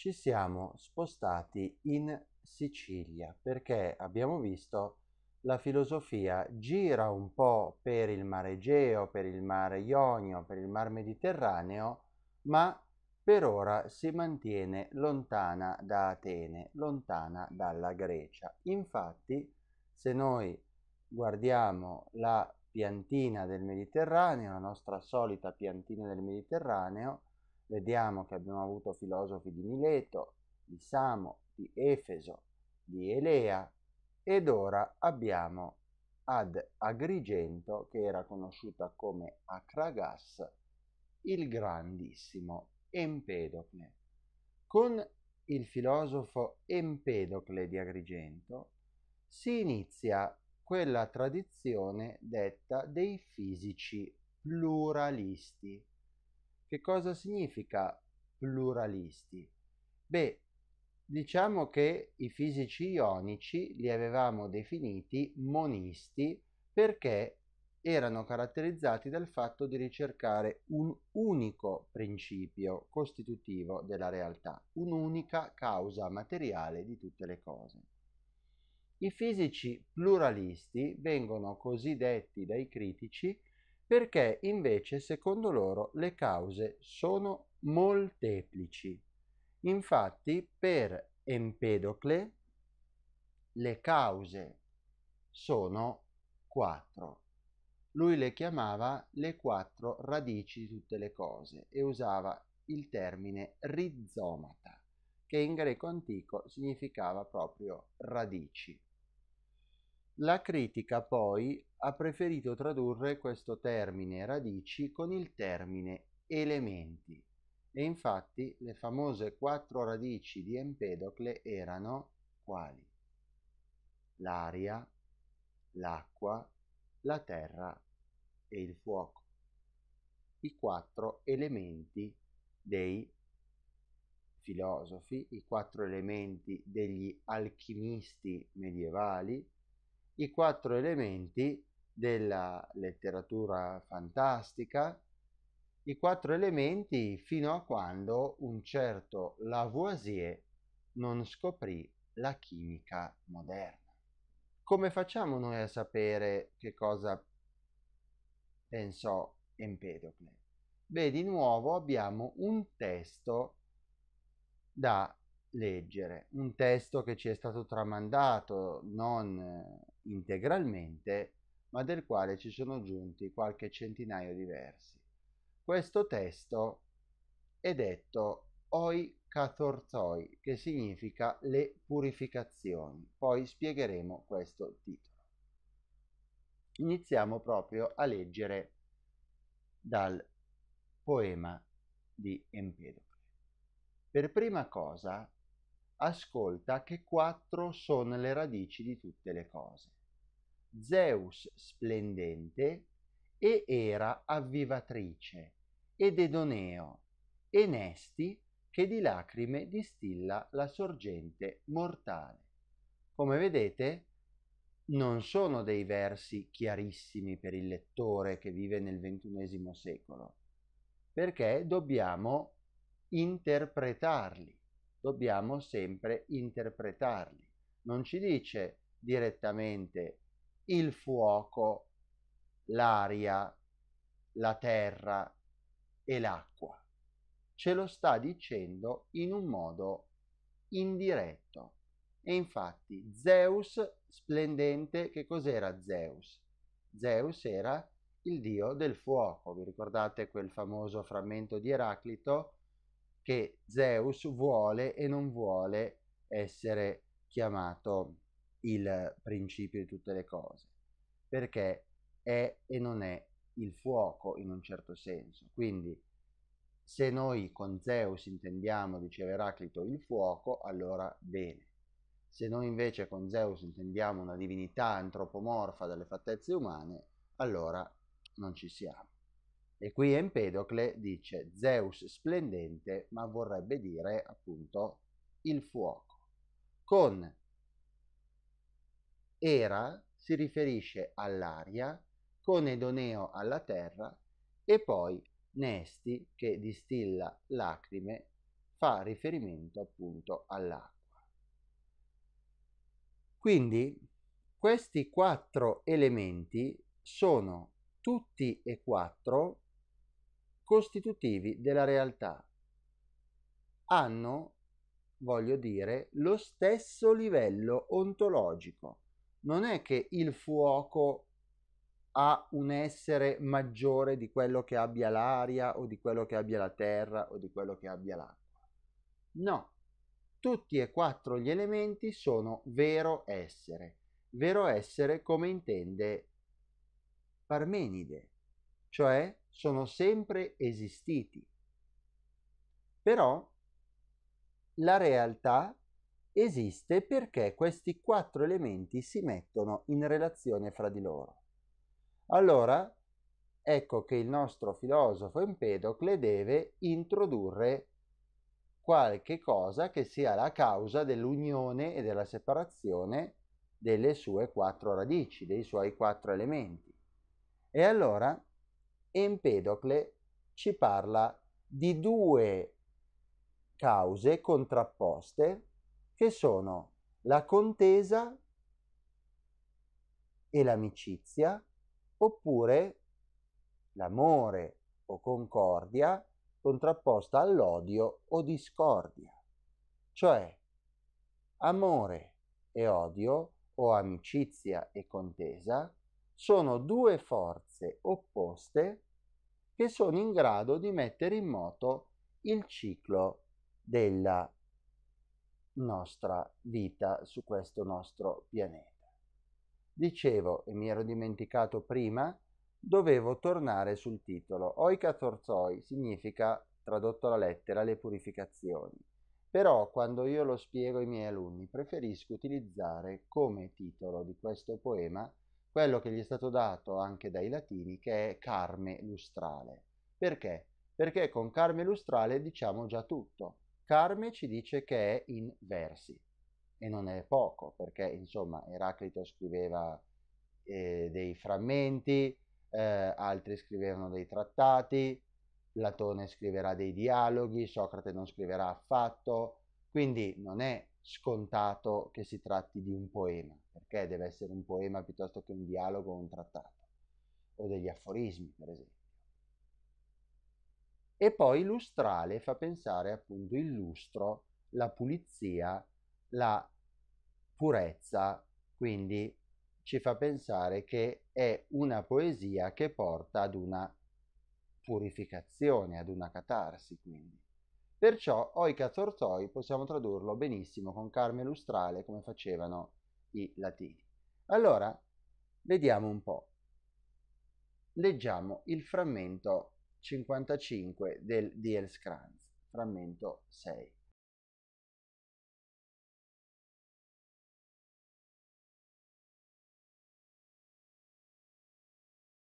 ci siamo spostati in Sicilia perché abbiamo visto la filosofia gira un po' per il mare Egeo, per il mare Ionio, per il mar Mediterraneo, ma per ora si mantiene lontana da Atene, lontana dalla Grecia. Infatti, se noi guardiamo la piantina del Mediterraneo, la nostra solita piantina del Mediterraneo, Vediamo che abbiamo avuto filosofi di Mileto, di Samo, di Efeso, di Elea ed ora abbiamo ad Agrigento, che era conosciuta come Acragas, il grandissimo Empedocle. Con il filosofo Empedocle di Agrigento si inizia quella tradizione detta dei fisici pluralisti, che cosa significa pluralisti? Beh, diciamo che i fisici ionici li avevamo definiti monisti perché erano caratterizzati dal fatto di ricercare un unico principio costitutivo della realtà, un'unica causa materiale di tutte le cose. I fisici pluralisti vengono così detti dai critici perché invece secondo loro le cause sono molteplici. Infatti per Empedocle le cause sono quattro. Lui le chiamava le quattro radici di tutte le cose e usava il termine rizomata, che in greco antico significava proprio radici. La critica poi ha preferito tradurre questo termine radici con il termine elementi e infatti le famose quattro radici di Empedocle erano quali? L'aria, l'acqua, la terra e il fuoco. I quattro elementi dei filosofi, i quattro elementi degli alchimisti medievali, i quattro elementi della letteratura fantastica, i quattro elementi fino a quando un certo Lavoisier non scoprì la chimica moderna. Come facciamo noi a sapere che cosa pensò Empedocle? Beh, di nuovo abbiamo un testo da leggere, un testo che ci è stato tramandato non integralmente, ma del quale ci sono giunti qualche centinaio di versi. Questo testo è detto oi kathorzoi, che significa le purificazioni. Poi spiegheremo questo titolo. Iniziamo proprio a leggere dal poema di Empedocle. Per prima cosa ascolta che quattro sono le radici di tutte le cose. Zeus splendente e Era avvivatrice ed Edoneo e Nesti che di lacrime distilla la sorgente mortale. Come vedete, non sono dei versi chiarissimi per il lettore che vive nel ventunesimo secolo, perché dobbiamo interpretarli dobbiamo sempre interpretarli. Non ci dice direttamente il fuoco, l'aria, la terra e l'acqua. Ce lo sta dicendo in un modo indiretto. E infatti Zeus splendente, che cos'era Zeus? Zeus era il dio del fuoco. Vi ricordate quel famoso frammento di Eraclito? che Zeus vuole e non vuole essere chiamato il principio di tutte le cose, perché è e non è il fuoco in un certo senso. Quindi se noi con Zeus intendiamo, diceva Eraclito, il fuoco, allora bene. Se noi invece con Zeus intendiamo una divinità antropomorfa dalle fattezze umane, allora non ci siamo. E qui Empedocle dice Zeus splendente, ma vorrebbe dire appunto il fuoco. Con Era si riferisce all'aria, con Edoneo alla terra e poi Nesti che distilla lacrime fa riferimento appunto all'acqua. Quindi questi quattro elementi sono tutti e quattro costitutivi della realtà. Hanno, voglio dire, lo stesso livello ontologico. Non è che il fuoco ha un essere maggiore di quello che abbia l'aria o di quello che abbia la terra o di quello che abbia l'acqua. No, tutti e quattro gli elementi sono vero essere, vero essere come intende Parmenide, cioè sono sempre esistiti. Però la realtà esiste perché questi quattro elementi si mettono in relazione fra di loro. Allora, ecco che il nostro filosofo Empedocle deve introdurre qualche cosa che sia la causa dell'unione e della separazione delle sue quattro radici, dei suoi quattro elementi. E allora Empedocle ci parla di due cause contrapposte che sono la contesa e l'amicizia oppure l'amore o concordia contrapposta all'odio o discordia, cioè amore e odio o amicizia e contesa sono due forze opposte che sono in grado di mettere in moto il ciclo della nostra vita su questo nostro pianeta. Dicevo, e mi ero dimenticato prima, dovevo tornare sul titolo. Oika Torzoi significa, tradotto alla lettera, le purificazioni. Però quando io lo spiego ai miei alunni preferisco utilizzare come titolo di questo poema quello che gli è stato dato anche dai latini, che è carme lustrale. Perché? Perché con carme lustrale diciamo già tutto. Carme ci dice che è in versi, e non è poco, perché insomma Eraclito scriveva eh, dei frammenti, eh, altri scrivevano dei trattati, Platone scriverà dei dialoghi, Socrate non scriverà affatto, quindi non è scontato che si tratti di un poema, perché deve essere un poema piuttosto che un dialogo o un trattato, o degli aforismi, per esempio. E poi lustrale fa pensare appunto il lustro, la pulizia, la purezza, quindi ci fa pensare che è una poesia che porta ad una purificazione, ad una catarsi, quindi. Perciò oica tortoi possiamo tradurlo benissimo con carme lustrale come facevano i latini. Allora, vediamo un po'. Leggiamo il frammento 55 del Diels Skranz, frammento 6.